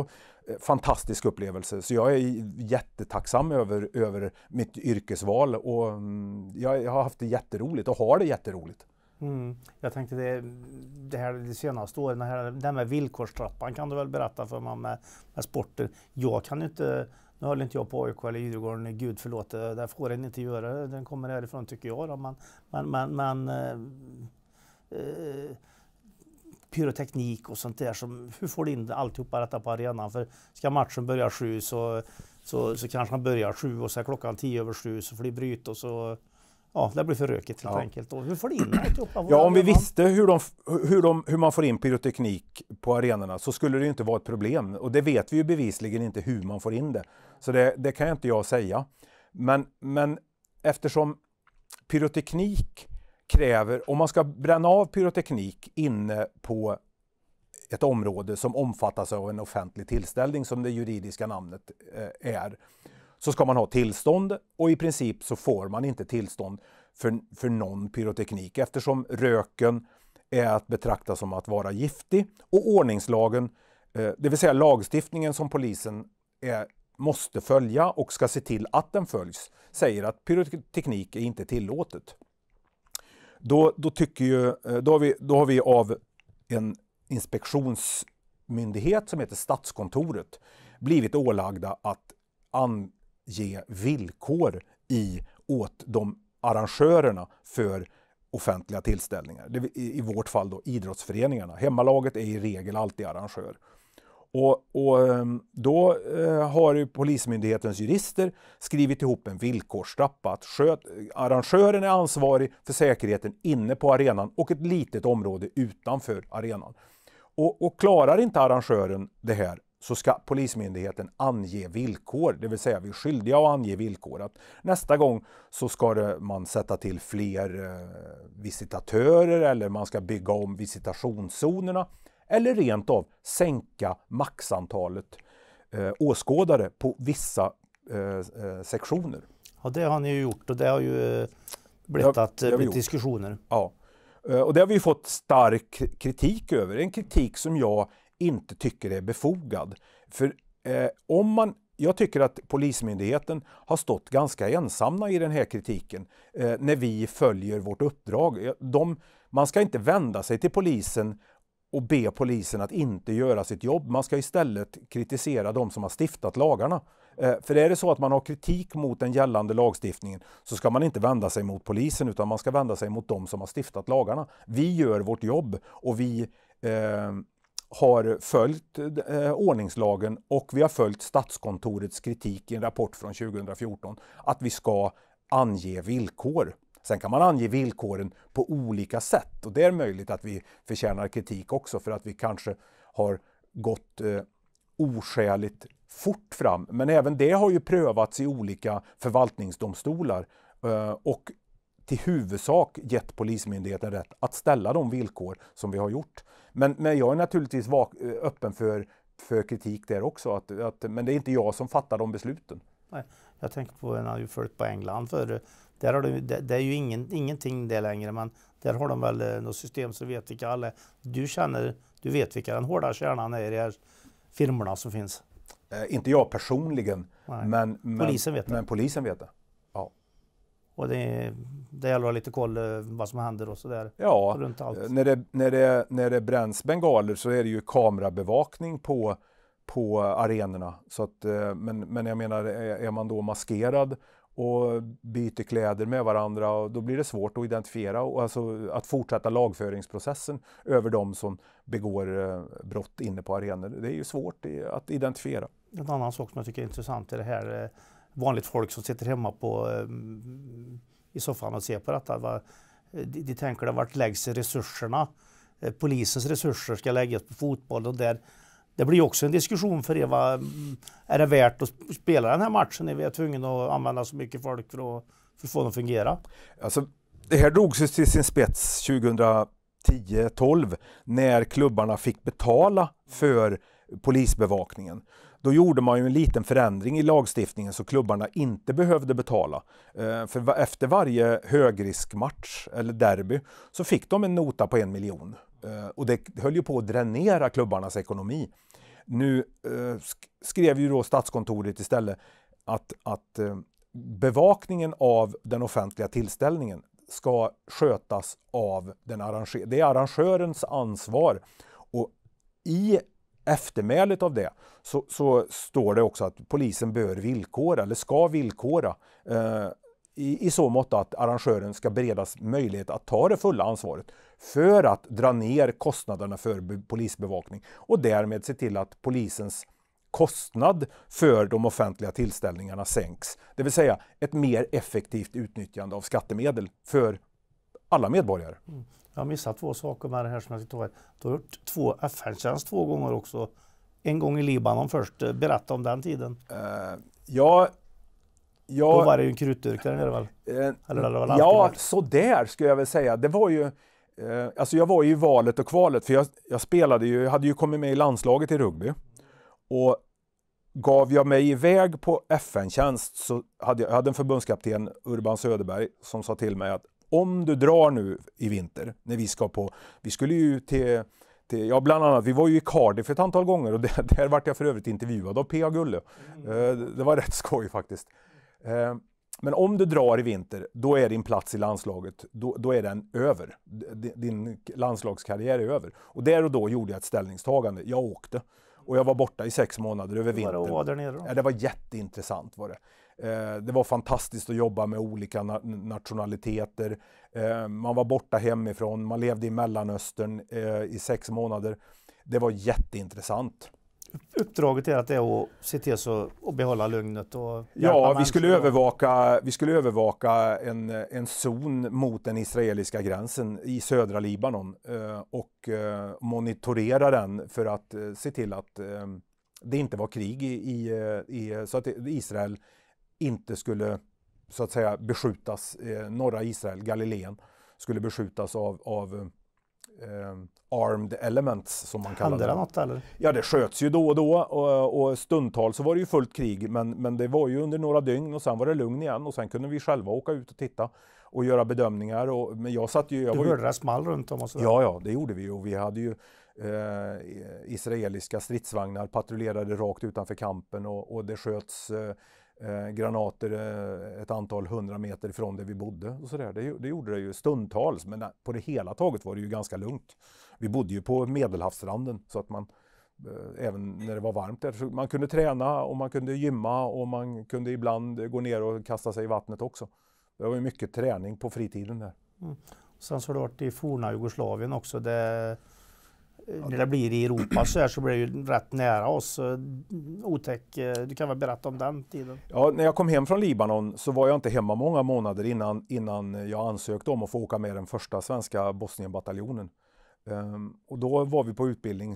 en eh, fantastisk upplevelse. Så jag är jättetacksam över, över mitt yrkesval och mm, jag har haft det jätteroligt och har det jätteroligt. Mm. Jag tänkte det, det här de senaste åren, det här, med villkorstrappan kan du väl berätta för mig med, med sporter. Jag kan inte, nu håller inte jag på AIK eller Djurgården, gud förlåte, eh, det får den inte göra, den kommer härifrån tycker jag då. Men, men, men, men eh, eh, pyroteknik och sånt där, som, hur får du in alltihopa detta på arenan? För ska matchen börja sju så, så, så kanske han börjar sju och så är klockan tio över sju så får de bryta och så ja, det blir för rökigt helt ja. enkelt. Och hur får du in alltihopa? Ja, om vi visste hur, de, hur, de, hur man får in pyroteknik på arenorna så skulle det inte vara ett problem. Och det vet vi ju bevisligen inte hur man får in det. Så det, det kan inte jag säga. Men, men eftersom pyroteknik kräver, om man ska bränna av pyroteknik inne på ett område som omfattas av en offentlig tillställning som det juridiska namnet eh, är, så ska man ha tillstånd och i princip så får man inte tillstånd för, för någon pyroteknik eftersom röken är att betrakta som att vara giftig och ordningslagen, eh, det vill säga lagstiftningen som polisen är, måste följa och ska se till att den följs, säger att pyroteknik är inte tillåtet. Då, då, tycker ju, eh, då, har, vi, då har vi av en inspektionsmyndighet som heter Statskontoret blivit ålagda att an, ge villkor i, åt de arrangörerna för offentliga tillställningar. I vårt fall då idrottsföreningarna. Hemmalaget är i regel alltid arrangör. Och, och, ehm, då eh, har Polismyndighetens jurister skrivit ihop en villkorstrappa att sköt, arrangören är ansvarig för säkerheten inne på arenan och ett litet område utanför arenan. Och, och klarar inte arrangören det här, så ska Polismyndigheten ange villkor, det vill säga vi är skyldiga att ange villkor. Att nästa gång så ska man sätta till fler eh, visitatörer eller man ska bygga om visitationszonerna eller rent av sänka maxantalet eh, åskådare på vissa eh, eh sektioner. Ja, det har ni ju gjort och det har ju eh, blättat diskussioner. Ja, och det har vi fått stark kritik över. En kritik som jag inte tycker är befogad. För eh, om man jag tycker att Polismyndigheten har stått ganska ensamma i den här kritiken eh, när vi följer vårt uppdrag. De, man ska inte vända sig till polisen och be polisen att inte göra sitt jobb. Man ska istället kritisera de som har stiftat lagarna. Eh, för är det så att man har kritik mot den gällande lagstiftningen så ska man inte vända sig mot polisen utan man ska vända sig mot de som har stiftat lagarna. Vi gör vårt jobb och vi eh, har följt eh, ordningslagen och vi har följt Statskontorets kritik i en rapport från 2014 att vi ska ange villkor. Sen kan man ange villkoren på olika sätt och det är möjligt att vi förtjänar kritik också för att vi kanske har gått eh, oskäligt fort fram. Men även det har ju prövats i olika förvaltningsdomstolar eh, och till huvudsak gett Polismyndigheten rätt att ställa de villkor som vi har gjort. Men, men jag är naturligtvis eh, öppen för, för kritik där också, att, att, men det är inte jag som fattar de besluten. Nej, jag tänker på en följt på England, för där har de, det, det är ju ingen, ingenting det längre, men där har de väl eh, något system så vet vilka alla Du känner, du vet vilka den hårda kärnan är i de här firmorna som finns? Eh, inte jag personligen, men, men, polisen vet det. men polisen vet det. Och det, det gäller att ha lite koll eh, vad som händer och sådär. Ja, runt allt. Eh, när, det, när, det, när det bränns bengaler så är det ju kamerabevakning på, på arenorna. Så att, eh, men, men jag menar, är man då maskerad och byter kläder med varandra, och då blir det svårt att identifiera och alltså att fortsätta lagföringsprocessen över de som begår brott inne på arenor. Det är ju svårt att identifiera. En annan sak som jag tycker är intressant är det här vanligt folk som sitter hemma på, eh, i soffan och ser på detta. De, de tänker det, vart läggs resurserna? Eh, polisens resurser ska läggas på fotboll och där det blir också en diskussion för Eva. Mm, är det värt att spela den här matchen? när vi är tvungna att använda så mycket folk för att, för att få den att fungera? Alltså, det här drogs ju till sin spets 2010-12 när klubbarna fick betala för polisbevakningen. Då gjorde man ju en liten förändring i lagstiftningen så klubbarna inte behövde betala. Eh, för efter varje högriskmatch eller derby så fick de en nota på en miljon. Eh, och det höll ju på att dränera klubbarnas ekonomi. Nu eh, skrev ju då Statskontoret istället att, att bevakningen av den offentliga tillställningen ska skötas av den arrangör. Det är arrangörens ansvar. Och i eftermälet av det så, så, står det också att polisen bör villkora, eller ska villkora, eh, i, i så mått att arrangören ska beredas möjlighet att ta det fulla ansvaret för att dra ner kostnaderna för polisbevakning och därmed se till att polisens kostnad för de offentliga tillställningarna sänks. Det vill säga ett mer effektivt utnyttjande av skattemedel för alla medborgare. Mm. Jag har missat två saker med det här som jag tyckte Du har gjort två FN-tjänst två gånger också. En gång i Libanon först. Berätta om den tiden. Uh, ja, ja, Då var det ju en krutdurkare nere väl? Uh, Eller, det var ja, sådär skulle jag väl säga. Det var ju... Eh, alltså jag var ju i valet och kvalet för jag, jag spelade ju, jag hade ju kommit med i landslaget i rugby. Och gav jag mig iväg på FN-tjänst så hade jag, jag hade en förbundskapten, Urban Söderberg, som sa till mig att om du drar nu i vinter när vi ska på, vi skulle ju till ja, bland annat, vi var ju i Cardiff ett antal gånger och där, där vart jag för övrigt intervjuad av P.A. Gulle. Mm. Eh, det var rätt skoj faktiskt. Eh, men om du drar i vinter, då är din plats i landslaget, då, då är den över. Din landslagskarriär är över. Och där och då gjorde jag ett ställningstagande. Jag åkte. Och jag var borta i sex månader över vintern. Vad var där nere då? Ja, det var jätteintressant var det. Eh, det var fantastiskt att jobba med olika nationaliteter. Eh, man var borta hemifrån, man levde i Mellanöstern eh, i sex månader. Det var jätteintressant. Uppdraget är att det är att se till så att behålla lugnet och Ja, vi skulle, övervaka, vi skulle övervaka en, en zon mot den israeliska gränsen i södra Libanon och monitorera den för att se till att det inte var krig i, i, i så att Israel inte skulle så att säga beskjutas, eh, norra Israel, Galileen, skulle beskjutas av, av eh, armed elements som man kallar det. Hade det något eller? Ja det sköts ju då och då och, och stundtal så var det ju fullt krig men, men det var ju under några dygn och sen var det lugn igen och sen kunde vi själva åka ut och titta och göra bedömningar. Och, men jag satt ju... Jag du hörde ju, det small runt om oss? Ja, ja det gjorde vi och vi hade ju eh, israeliska stridsvagnar patrullerade rakt utanför kampen och, och det sköts eh, eh, granater eh, ett antal hundra meter ifrån där vi bodde. Och så där. Det, det, gjorde det ju stundtals, men på det hela taget var det ju ganska lugnt. Vi bodde ju på medelhavsstranden så att man eh, Även när det var varmt där. man kunde träna och man kunde gymma och man kunde ibland gå ner och kasta sig i vattnet också. Det var mycket träning på fritiden där. Mm. Sen så har det varit i forna Jugoslavien också. Det när det blir i Europa så här så blir det ju rätt nära oss. Mm, Otäck, eh, du kan väl berätta om den tiden? Ja, när jag kom hem från Libanon så var jag inte hemma många månader innan, innan jag ansökte om att få åka med den första svenska Bosnienbataljonen. Um, och då var vi på utbildning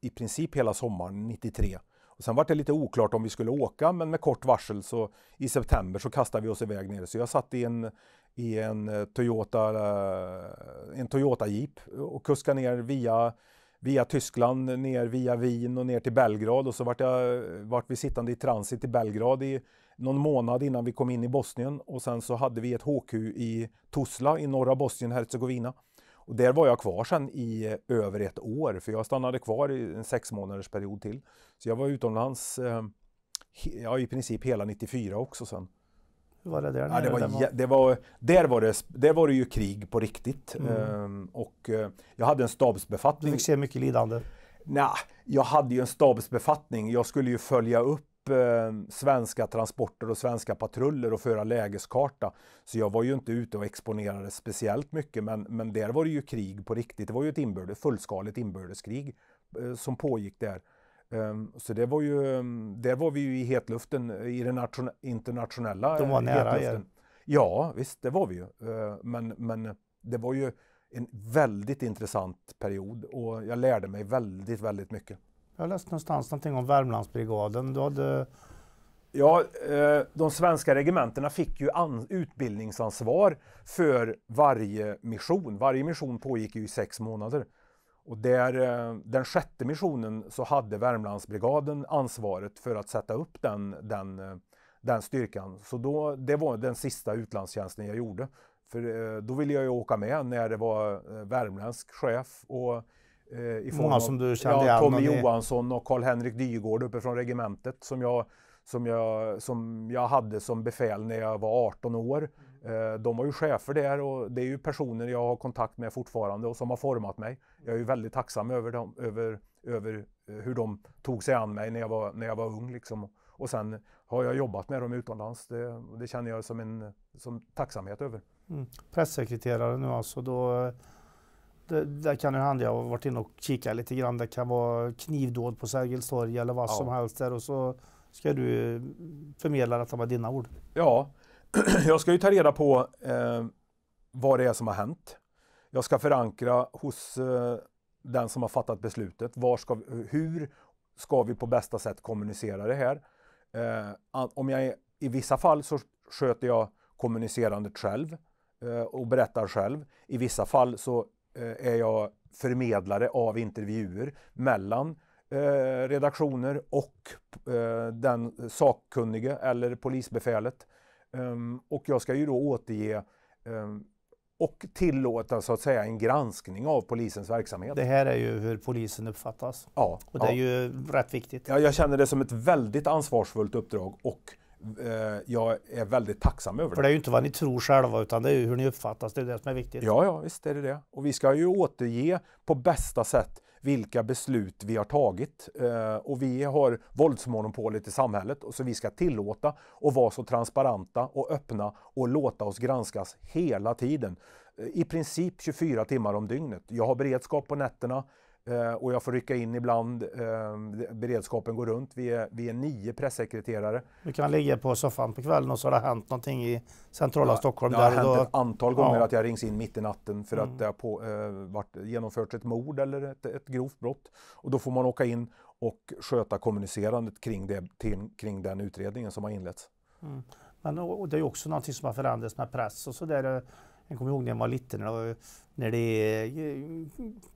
i princip hela sommaren 93. Och sen var det lite oklart om vi skulle åka, men med kort varsel så i september så kastade vi oss iväg ner. Så jag satt i en, i en eh, Toyota, eh, en Toyota Jeep och kuskade ner via via Tyskland ner via Wien och ner till Belgrad och så vart, jag, vart vi sittande i transit i Belgrad i någon månad innan vi kom in i Bosnien och sen så hade vi ett HQ i Tuzla i norra Bosnien Herzegovina. Och där var jag kvar sen i över ett år för jag stannade kvar i en sex månaders period till. Så jag var utomlands eh, ja, i princip hela 94 också sen var det där? Ja, det var, det var, där, var det, där var det ju krig på riktigt. Mm. Ehm, och eh, jag hade en stabsbefattning. Du fick se mycket lidande? Nej, jag hade ju en stabsbefattning. Jag skulle ju följa upp ehm, svenska transporter och svenska patruller och föra lägeskarta. Så jag var ju inte ute och exponerade speciellt mycket. Men, men där var det ju krig på riktigt. Det var ju ett inbördes, fullskaligt inbördeskrig eh, som pågick där. Ehm, så det var ju, ehm, där var vi ju i hetluften, eh, i den internationella De var nära hetluften. er? Ja, visst, det var vi ju. Ehm, men, men det var ju en väldigt intressant period och jag lärde mig väldigt, väldigt mycket. Jag läste någonstans någonting om Värmlandsbrigaden. Du hade... Ja, eh, de svenska regementena fick ju utbildningsansvar för varje mission. Varje mission pågick ju i sex månader. Och där, eh, den sjätte missionen så hade Värmlandsbrigaden ansvaret för att sätta upp den, den, eh, den styrkan. Så då, det var den sista utlandstjänsten jag gjorde. För eh, då ville jag ju åka med när det var värmländsk chef och i form Många som du kände ja, Tommy igen. Johansson och Karl-Henrik Dygård uppe från regementet som jag, som, jag, som jag hade som befäl när jag var 18 år. Eh, de har ju chefer där och det är ju personer jag har kontakt med fortfarande och som har format mig. Jag är ju väldigt tacksam över, dem, över, över eh, hur de tog sig an mig när jag var, när jag var ung. Liksom. Och sen har jag jobbat med dem utomlands. Det, det känner jag som en som tacksamhet över. Mm. Pressekreterare nu alltså, då, det, där kan ju hända, jag har varit inne och kikat lite grann, det kan vara knivdåd på Sergels torg eller vad ja. som helst där och så ska du förmedla detta med dina ord. Ja, jag ska ju ta reda på eh, vad det är som har hänt. Jag ska förankra hos eh, den som har fattat beslutet. Ska vi, hur ska vi på bästa sätt kommunicera det här? Eh, om jag är, I vissa fall så sköter jag kommunicerandet själv eh, och berättar själv. I vissa fall så eh, är jag förmedlare av intervjuer mellan eh, redaktioner och den sakkunnige eller polisbefälet. Um, och jag ska ju då återge um, och tillåta så att säga en granskning av polisens verksamhet. Det här är ju hur polisen uppfattas. Ja, och det ja. är ju rätt viktigt. Ja, jag känner det som ett väldigt ansvarsfullt uppdrag och eh, jag är väldigt tacksam över det. För det är ju inte vad ni tror själva utan det är ju hur ni uppfattas, det är det som är viktigt. Ja, ja visst är det det. Och vi ska ju återge på bästa sätt vilka beslut vi har tagit. Eh, och vi har våldsmonopolet i samhället, så vi ska tillåta och vara så transparenta och öppna och låta oss granskas hela tiden. Eh, I princip 24 timmar om dygnet. Jag har beredskap på nätterna, Eh, och jag får rycka in ibland. Ehm, beredskapen går runt. Vi är, vi är nio pressekreterare. Du kan ligga på soffan på kvällen och så har det hänt någonting i centrala ja, Stockholm. Det har hänt då... ett antal gånger ja. att jag rings in mitt i natten för mm. att det har på, eh, varit, genomförts ett mord eller ett, ett grovt brott. Och då får man åka in och sköta kommunicerandet kring, det, till, kring den utredningen som har inletts. Mm. Men och, det är ju också någonting som har förändrats med press och så där. Eh, jag kommer ihåg när jag var liten när det, eh,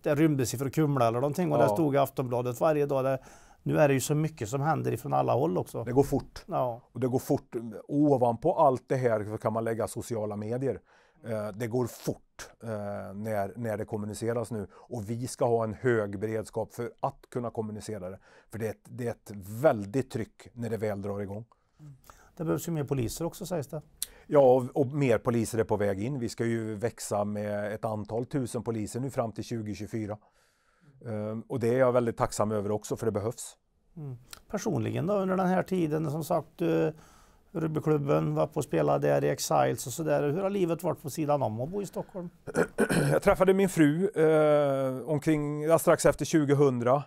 det rymdes ifrån Kumla eller någonting och ja. det stod i Aftonbladet varje dag. Där, nu är det ju så mycket som händer ifrån alla håll också. Det går fort. Ja. Och det går fort. Ovanpå allt det här så kan man lägga sociala medier. Eh, det går fort eh, när, när det kommuniceras nu och vi ska ha en hög beredskap för att kunna kommunicera det. För det är ett, det är ett väldigt tryck när det väl drar igång. Mm. Det behövs ju mer poliser också sägs det. Ja, och mer poliser är på väg in. Vi ska ju växa med ett antal tusen poliser nu fram till 2024. Ehm, och det är jag väldigt tacksam över också, för det behövs. Mm. Personligen då, under den här tiden, som sagt, du, eh, var på och spelade där i Exiles och sådär. Hur har livet varit på sidan om att bo i Stockholm? Jag träffade min fru eh, omkring, strax efter 2000. Eh,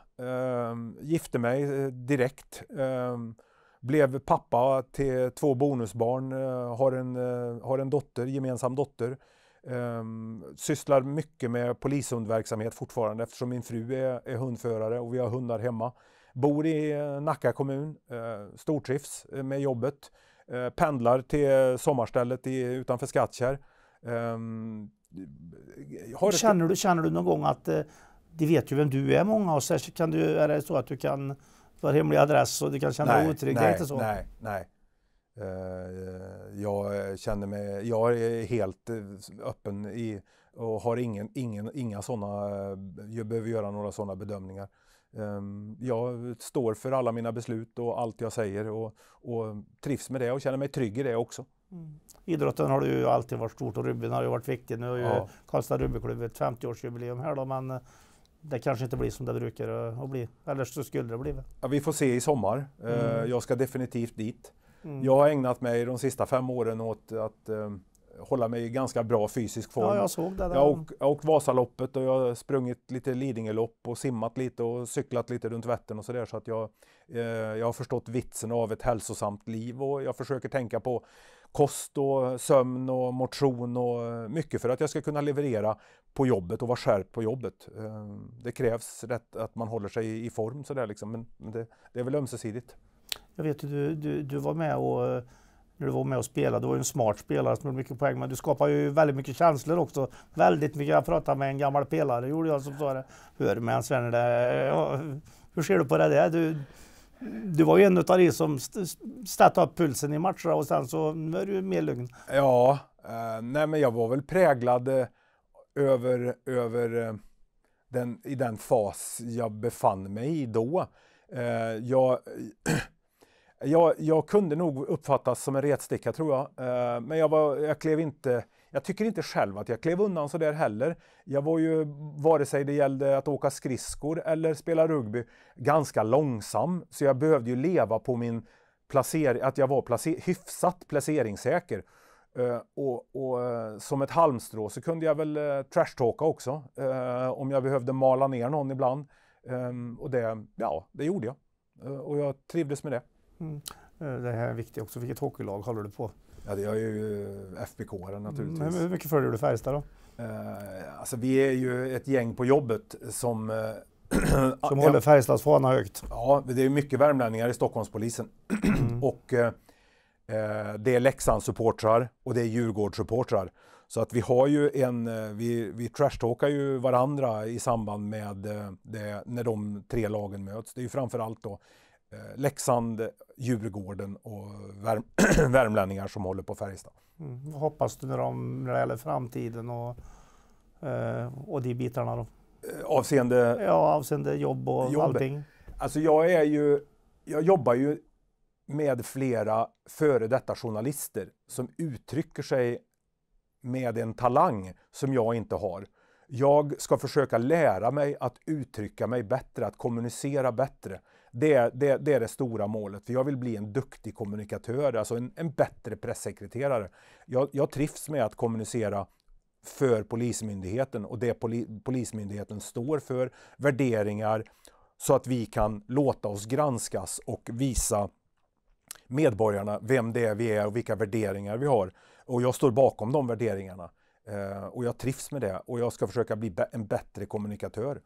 gifte mig eh, direkt. Eh, blev pappa till två bonusbarn, eh, har en, eh, har en dotter, gemensam dotter. Um, sysslar mycket med polishundverksamhet fortfarande eftersom min fru är, är hundförare och vi har hundar hemma. Bor i eh, Nacka kommun, uh, stortrivs med jobbet. Uh, pendlar till sommarstället i, utanför Skattkärr. Um, känner, du, känner du någon gång att uh, de vet ju vem du är många och så kan du, är det så att du kan du har hemlig adress och du kan känna nej, otrygghet och så? Nej, nej. Eh, jag känner mig, jag är helt eh, öppen i, och har ingen, ingen, inga sådana, eh, jag behöver göra några sådana bedömningar. Ehm, jag står för alla mina beslut och allt jag säger och, och trivs med det och känner mig trygg i det också. Mm. Idrotten har ju alltid varit stort och rubbyn har ju varit viktig. Nu har ju ja. Karlstad rubbyklubb ett 50-årsjubileum här då, men det kanske inte blir som det brukar eh, att bli. Eller så skulle det bli. Ja, vi får se i sommar. Eh, mm. Jag ska definitivt dit. Mm. Jag har ägnat mig de sista fem åren åt att um, hålla mig i ganska bra fysisk form. Ja, jag såg det. Där. Jag har åkt, Vasaloppet och jag har sprungit lite Lidingölopp och simmat lite och cyklat lite runt Vättern och sådär. Så att jag, eh, jag har förstått vitsen av ett hälsosamt liv och jag försöker tänka på kost och sömn och motion och mycket för att jag ska kunna leverera på jobbet och vara skärpt på jobbet. Eh, det krävs rätt att man håller sig i form sådär liksom, men det, det är väl ömsesidigt. Jag vet ju, du, du, du var med och eh, när du var med och spelade, du var ju en smart spelare som gjorde mycket poäng, men du skapar ju väldigt mycket känslor också. Väldigt mycket. Jag pratade med en gammal pelare, gjorde jag, som sa det. Hör med en Svenne, ja, hur ser du på det där? Du, du var ju en av de som satte upp pulsen i matcherna och sen så nu är du mer lugn. Ja, eh, nej men jag var väl präglad eh, över, över eh, den, i den fas jag befann mig i då. Eh, jag, jag, jag kunde nog uppfattas som en retsticka tror jag, eh, men jag, var, jag klev inte jag tycker inte själv att jag klev undan så där heller. Jag var ju, vare sig det gällde att åka skridskor eller spela rugby, ganska långsam. Så jag behövde ju leva på min placering, att jag var placer, hyfsat placeringssäker. Eh, och, och, eh, som ett halmstrå så kunde jag väl eh, trashtalka också, om jag behövde mala ner någon ibland. Ehm, och det, ja, det gjorde jag. och jag trivdes med det. Mm. Det här är viktigt också. Vilket hockeylag håller du på? Ja, det är ju fbk mm, naturligtvis. Mm, hur mycket följer du Färjestad då? Eh, alltså, vi är ju ett gäng på jobbet som... som håller Färjestads fana högt? Ja, det är mycket värmlänningar i Stockholmspolisen. Mm. och eh, Eh, det är Leksandssupportrar och det är Djurgårdssupportrar. Så att vi har ju en, eh, vi, vi trashtalkar ju varandra i samband med eh, det, när de tre lagen möts. Det är ju framförallt då Leksand, Djurgården och Värm värmlänningar som håller på Färjestad. Mm, hoppas du när, när det gäller framtiden och, och de bitarna då? Avseende? Ja, avseende jobb och jobb. allting. Alltså jag är ju, jag jobbar ju med flera före detta journalister som uttrycker sig med en talang som jag inte har. Jag ska försöka lära mig att uttrycka mig bättre, att kommunicera bättre. Det, det, det är det stora målet. För jag vill bli en duktig kommunikatör, alltså en, en bättre pressekreterare. Jag, jag, trivs med att kommunicera för Polismyndigheten och det poli, Polismyndigheten står för, värderingar, så att vi kan låta oss granskas och visa medborgarna vem det är vi är och vilka värderingar vi har. Och jag står bakom de värderingarna. Eh, och jag trivs med det och jag ska försöka bli en bättre kommunikatör.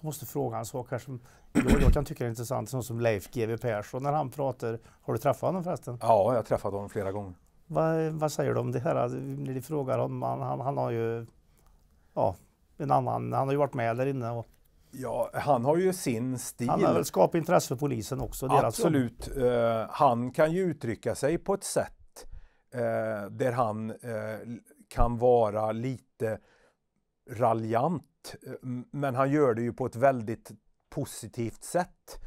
Jag måste fråga en sak här som jag, kan tycka är intressant, som, som Leif GW Persson när han pratar. Har du träffat honom förresten? Ja, jag har träffat honom flera gånger. Vad, vad säger du om det här? När de frågar honom, han, han, han har ju ja, en annan, han har ju varit med där inne och Ja, han har ju sin stil. Han har väl skapat intresse för polisen också? Absolut. Som... Eh, han kan ju uttrycka sig på ett sätt eh, där han eh, kan vara lite raljant. Men han gör det ju på ett väldigt positivt sätt.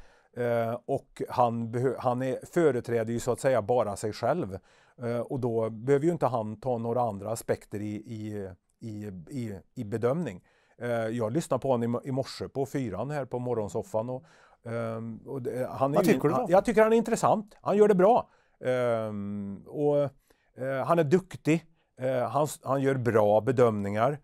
och han, han är, företräder ju så att säga bara sig själv. och då behöver ju inte han ta några andra aspekter i, i, i, i, i bedömning. Eh, jag lyssnade på honom i morse på fyran här på morgonsoffan. Och, ehm, och det, eh, han är Vad tycker du då? Jag tycker han är intressant. Han gör det bra. Ehm, och, eh, han är duktig. han, han gör bra bedömningar.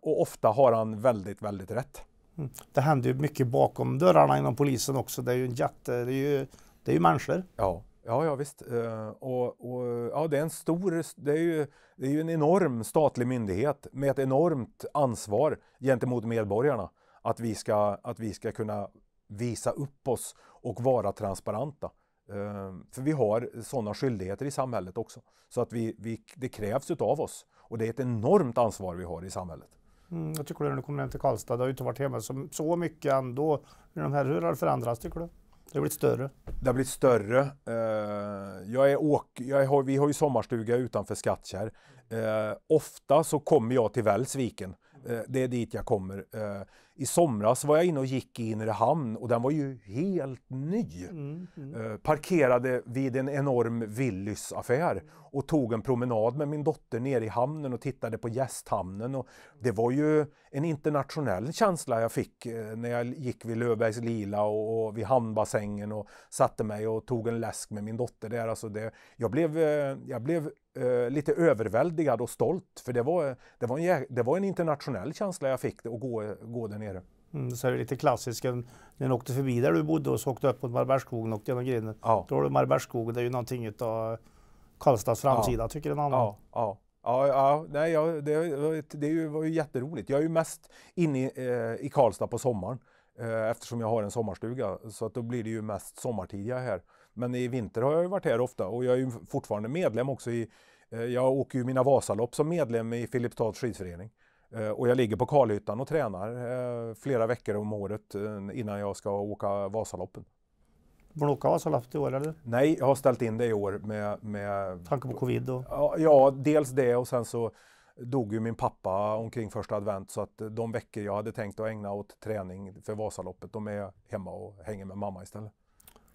och ofta har han väldigt, väldigt rätt. Mm. Det händer ju mycket bakom dörrarna inom polisen också. Det är ju en jätte... Det är ju, det är ju människor. Ja. Ja, ja visst. Eh, och, och, ja, det är en stor, det är, ju, det är ju en enorm statlig myndighet med ett enormt ansvar gentemot medborgarna. Att vi ska, att vi ska kunna visa upp oss och vara transparenta. Eh, för vi har sådana skyldigheter i samhället också. Så att vi, vi, det krävs utav oss. Och det är ett enormt ansvar vi har i samhället. Mm, jag tycker du när du kommer hem till Karlstad, det har ju inte varit hemma så, så mycket ändå. hur har det förändrats tycker du? Det har blivit större. Det har blivit större. Eh, jag är åk, jag har, vi har ju sommarstuga utanför Skattkärr. Eh, ofta så kommer jag till Välsviken. Eh, det är dit jag kommer. I somras var jag inne och gick i inre hamn och den var ju helt ny. Mm, mm. Eh, parkerade vid en enorm Willys affär och tog en promenad med min dotter nere i hamnen och tittade på gästhamnen. Och det var ju en internationell känsla jag fick eh, när jag gick vid Löfbergs Lila och, och vid hamnbassängen och satte mig och tog en läsk med min dotter där. Alltså det, jag, blev, eh, jag blev eh, lite överväldigad och stolt. För det var, det var, en, det var en internationell känsla jag fick att gå, gå där nere. Mm, så är det lite klassiskt. när Den åkte förbi där du bodde och så åkte upp mot Marbergsskogen och genom grinden. Ja. Då har du Marbergsskogen, det är ju någonting utav Karlstads framsida ja. tycker en annan. Ja, ja. Ja, ja, nej, ja, det, det var ju jätteroligt. Jag är ju mest inne i, eh, i Karlstad på sommaren eh, eftersom jag har en sommarstuga. Så att då blir det ju mest sommartid jag är här. Men i vinter har jag ju varit här ofta och jag är ju fortfarande medlem också i, eh, jag åker ju mina Vasalopp som medlem i Filipstads skidförening. Eh, och jag ligger på Kalhyttan och tränar eh, flera veckor om året innan jag ska åka Vasaloppet. Får du åka Vasaloppet i år eller? Nej, jag har ställt in det i år med... med Tanke på covid? Och... Ja, dels det och sen så dog ju min pappa omkring första advent så att de veckor jag hade tänkt att ägna åt träning för Vasaloppet, de är hemma och hänger med mamma istället.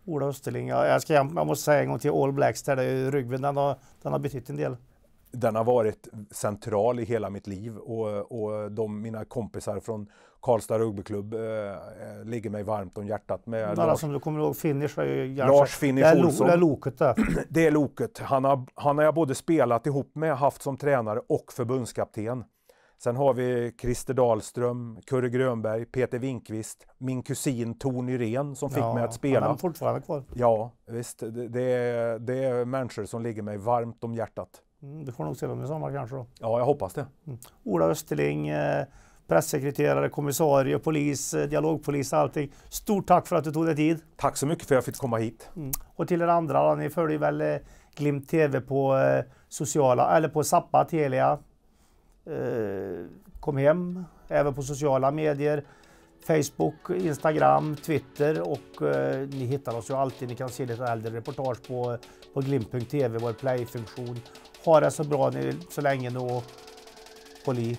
Ola Österling. Ja, jag, ska, jag måste säga en gång till All Blacks där, det är ruggen, den har, den har betytt en del. Den har varit central i hela mitt liv och, och de, mina kompisar från Karlstad Rugbyklubb eh, eh ligger mig varmt om hjärtat. Med Några Lars, som du kommer ihåg, Finish är ju Lars kanske, det är, Olsson. Det är loket där. Det är loket. Han har, han har jag både spelat ihop med, haft som tränare och förbundskapten. Sen har vi Christer Dahlström, Kurre Grönberg, Peter Winkvist, min kusin Tony Ren som fick mig att spela. Han är fortfarande kvar. Ja, visst. Det, det, är, det är människor som ligger mig varmt om hjärtat. Mm, du får nog se dem i sommar kanske då? Ja, jag hoppas det. Mm. Ola Österling, eh, pressekreterare, kommissarie, polis, eh, dialogpolis, allting. Stort tack för att du tog dig tid. Tack så mycket för att jag fick komma hit. Mm. Och till er andra, ni följer väl eh, Glimt TV på sociala, eller på Zappa, Telia, Eh, kom hem, även på sociala medier. Facebook, Instagram, Twitter och eh, ni hittar oss ju alltid. Ni kan se lite äldre reportage på, på glimt.tv, vår playfunktion. Ha det så bra ni, så länge nu och håll i.